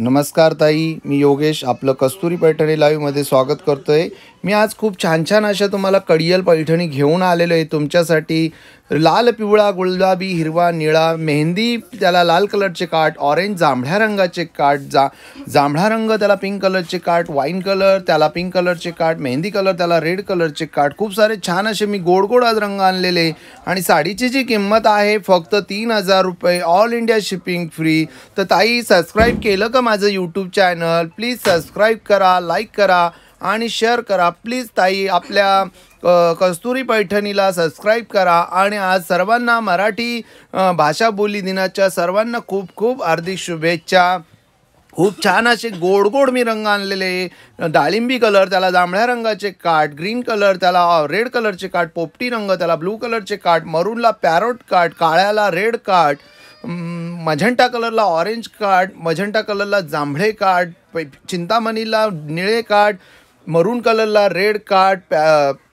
नमस्कार ताई मी योगेश आपलं कस्तुरी पैठणी लाईव्हमध्ये स्वागत करतो आहे मी आज खूप छान छान अशा तुम्हाला कडियल पैठणी घेऊन आलेलो आहे तुमच्यासाठी लाल पिवळा गुलाबी हिरवा निळा मेहंदी त्याला लाल कलरचे काट ऑरेंज जांभळ्या रंगाचे काट जा जांभळा रंग त्याला पिंक कलरचे काट वाईन कलर त्याला पिंक कलरचे काट मेहंदी कलर त्याला रेड कलरचे काट खूप सारे छान असे मी गोड गोड आज रंग आणलेले आणि साडीची जी किंमत आहे फक्त तीन हजार रुपये ऑल इंडिया शिपिंग फ्री तर ताई सबस्क्राईब केलं का माझं यूट्यूब चॅनल प्लीज सबस्क्राईब करा लाईक करा आणि शेअर करा प्लीज ताई आपल्या कस्तुरी पैठणीला सबस्क्राईब करा आणि आज सर्वांना मराठी भाषा बोली दिनाच्या सर्वांना खूप खूप हार्दिक शुभेच्छा खूप छान असे गोड गोड मी रंग आणलेले डाळिंबी कलर त्याला जांभळ्या रंगाचे काट ग्रीन कलर त्याला रेड कलरचे काट पोपटी रंग त्याला ब्लू कलरचे काट मरूनला पॅरोट काट काळ्याला रेड काट मझंटा कलरला ऑरेंज कार्ड मझंटा कलरला जांभळे कार्ड चिंतामणीला निळे कार्ड मरून कलरला रेड कार्ड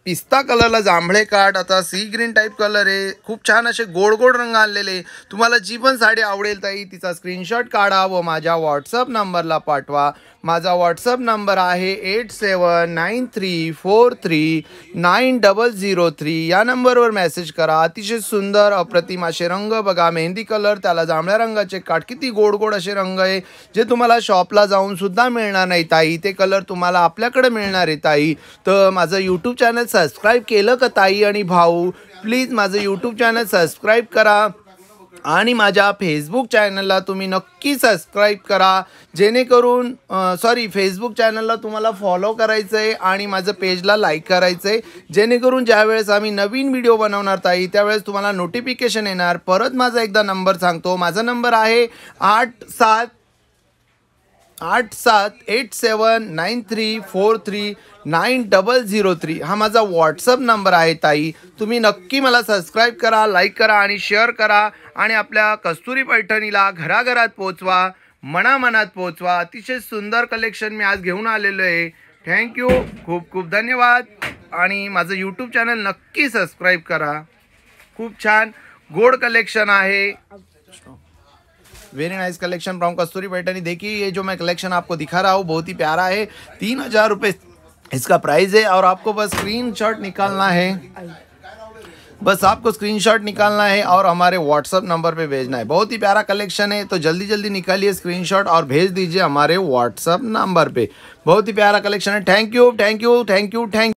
पिस्ता कलरला जांभळे काट आता सी ग्रीन टाईप कलर आहे खूप छान असे गोड गोड रंग आणलेले तुम्हाला जी पण साडी आवडेल ताई तिचा स्क्रीनशॉट काढा व माझ्या व्हॉट्सअप नंबरला पाठवा माझा व्हॉट्सअप नंबर आहे eight seven nine three four three nine double zero three या नंबरवर मेसेज करा अतिशय सुंदर अप्रतिम असे रंग बघा मेहंदी कलर त्याला जांभळ्या रंगाचे काट किती गोड गोड असे रंग आहे जे तुम्हाला शॉपला जाऊनसुद्धा मिळणार नाही ताई ते कलर तुम्हाला आपल्याकडे मिळणार आहे ताई तर माझं यूट्यूब चॅनल सबस्क्राईब केलं का ताई आणि भाऊ प्लीज माझं यूट्यूब चॅनल सबस्क्राईब करा आणि माझ्या फेसबुक चॅनलला तुम्ही नक्की सबस्क्राईब करा जेणेकरून सॉरी फेसबुक चॅनलला तुम्हाला फॉलो करायचं आहे आणि माझं पेजला लाईक करायचं आहे जेणेकरून ज्यावेळेस आम्ही नवीन व्हिडिओ बनवणार ताई त्यावेळेस तुम्हाला नोटिफिकेशन येणार परत माझा एकदा नंबर सांगतो माझा नंबर आहे आठ सात आठ सात eight seven nine three four three nine double zero three हा माझा व्हॉट्सअप नंबर आहे ताई तुम्ही नक्की मला सबस्क्राईब करा लाईक करा आणि शेअर करा आणि आपल्या कस्तुरी पैठणीला घराघरात पोचवा मनामनात पोचवा अतिशय सुंदर कलेक्शन मी आज घेऊन आलेलो आहे थँक्यू खूप खूप धन्यवाद आणि माझं यूट्यूब चॅनल नक्की सबस्क्राईब करा खूप छान गोड कलेक्शन आहे very nice collection from Kasturi pattern देखिए ये जो मैं कलेक्शन आपको दिखा रहा हूँ बहुत ही प्यारा है तीन हजार रुपए इसका प्राइस है और आपको बस स्क्रीन निकालना है बस आपको स्क्रीनशॉट निकालना है और हमारे व्हाट्सअप नंबर पे भेजना है बहुत ही प्यारा कलेक्शन है तो जल्दी जल्दी निकालिए स्क्रीनशॉट और भेज दीजिए हमारे व्हाट्सअप नंबर पे बहुत ही प्यारा कलेक्शन है thank you thank you thank you thank